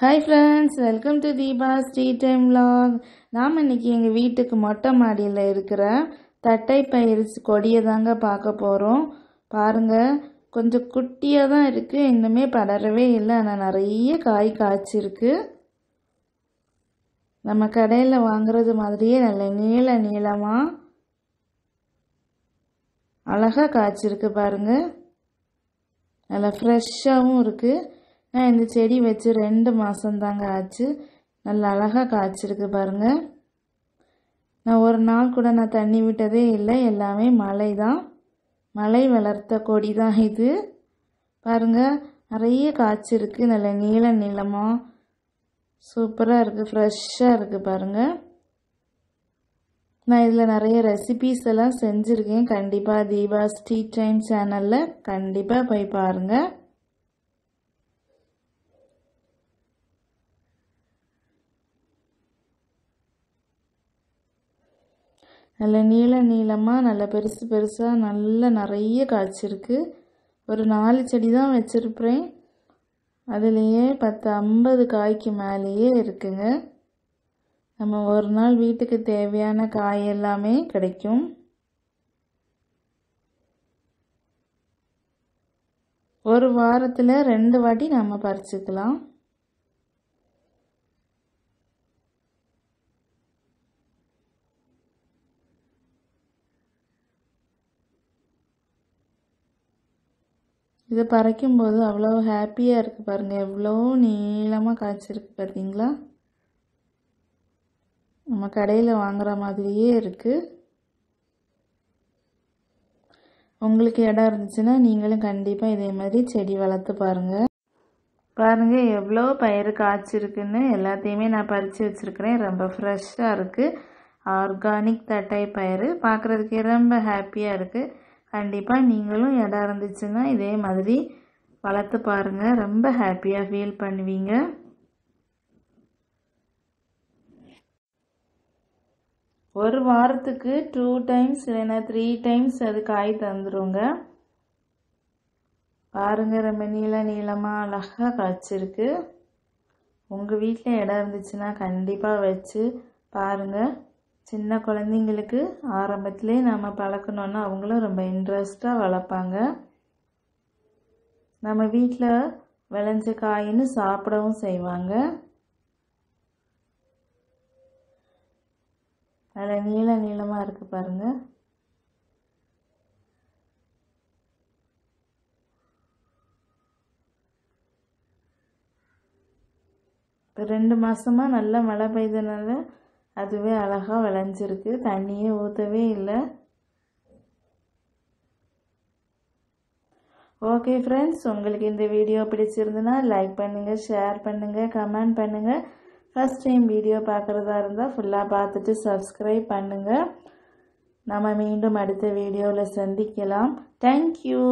hi friends welcome to Deepa Sri time log நாம் இன்றைக்கி எங்கள் வீட்டுக்கு மொட்டை மாடியில் இருக்கிற தட்டை பயிர் கொடியை தாங்க பார்க்க போகிறோம் பாருங்கள் கொஞ்சம் குட்டியாக தான் இருக்குது இன்னுமே படரவே இல்லை ஆனால் நிறைய காய் காய்ச்சிருக்கு நம்ம கடையில் வாங்குறது மாதிரியே நல்ல நீள நீளமாக அழகாக காய்ச்சிருக்கு பாருங்கள் நல்லா ஃப்ரெஷ்ஷாகவும் இருக்குது நான் இந்த செடி வச்சு ரெண்டு தாங்க ஆச்சு நல்லா அழகாக காய்ச்சிருக்கு பாருங்கள் நான் ஒரு நாள் கூட நான் தண்ணி விட்டதே இல்லை எல்லாமே மழை தான் மழை வளர்த்த கொடி தான் இது பாருங்கள் நிறைய காய்ச்சிருக்கு நல்ல நீல நீளமாக சூப்பராக இருக்குது ஃப்ரெஷ்ஷாக இருக்குது பாருங்கள் நான் இதில் நிறைய ரெசிபீஸ் எல்லாம் செஞ்சுருக்கேன் கண்டிப்பாக தீபா ஸ்ட்ரீட் டைம் சேனலில் கண்டிப்பாக போய் பாருங்கள் நல்ல நீள நீளமாக நல்ல பெருசு பெருசாக நல்ல நிறைய காய்ச்சிருக்கு ஒரு நாலு செடி தான் வச்சுருப்பேன் அதுலேயே பத்து ஐம்பது காய்க்கு மேலேயே இருக்குங்க நம்ம ஒரு நாள் வீட்டுக்கு தேவையான காய் எல்லாமே கிடைக்கும் ஒரு வாரத்தில் ரெண்டு வாட்டி நம்ம பறிச்சுக்கலாம் இதை பறக்கும்போது அவ்வளோ ஹாப்பியாக இருக்குது பாருங்கள் எவ்வளோ நீளமாக காய்ச்சிருக்கு பார்த்தீங்களா நம்ம கடையில் வாங்குகிற மாதிரியே இருக்குது உங்களுக்கு இடம் இருந்துச்சுன்னா நீங்களும் கண்டிப்பாக இதே மாதிரி செடி வளர்த்து பாருங்கள் பாருங்கள் எவ்வளோ பயிர் காய்ச்சிருக்குன்னு எல்லாத்தையுமே நான் பறித்து வச்சுருக்கிறேன் ரொம்ப ஃப்ரெஷ்ஷாக இருக்குது ஆர்கானிக் தட்டை பயிர் பார்க்குறதுக்கே ரொம்ப ஹாப்பியாக இருக்குது கண்டிப்பாக நீங்களும் இடம் இருந்துச்சுன்னா இதே மாதிரி வளர்த்து பாருங்கள் ரொம்ப ஹாப்பியாக ஃபீல் பண்ணுவீங்க ஒரு வாரத்துக்கு டூ டைம்ஸ் இல்லைன்னா த்ரீ டைம்ஸ் அது காய் தந்துடுங்க பாருங்கள் ரொம்ப நீள நீளமாக அழகாக காய்ச்சிருக்கு உங்கள் வீட்டில் இடம் இருந்துச்சுன்னா கண்டிப்பாக வச்சு பாருங்கள் சின்ன குழந்தைங்களுக்கு ஆரம்பத்திலே நம்ம பழக்கணுன்னா அவங்களும் ரொம்ப இன்ட்ரெஸ்டாக வளர்ப்பாங்க நம்ம வீட்டில் விளைஞ்ச காயின்னு சாப்பிடவும் செய்வாங்க அதில் நீள நீளமாக இருக்கு பாருங்க இப்போ ரெண்டு மாதமாக நல்லா மழை பெய்ததுனால அதுவே அழகாக விளைஞ்சிருக்கு தண்ணியே ஊற்றவே இல்லை ஓகே ஃப்ரெண்ட்ஸ் உங்களுக்கு இந்த வீடியோ பிடிச்சிருந்துன்னா லைக் பண்ணுங்கள் ஷேர் பண்ணுங்கள் கமெண்ட் பண்ணுங்கள் ஃபஸ்ட் டைம் வீடியோ பார்க்குறதா இருந்தால் ஃபுல்லாக பார்த்துட்டு சப்ஸ்கிரைப் பண்ணுங்கள் நம்ம மீண்டும் அடுத்த வீடியோவில் சந்திக்கலாம் தேங்க்யூ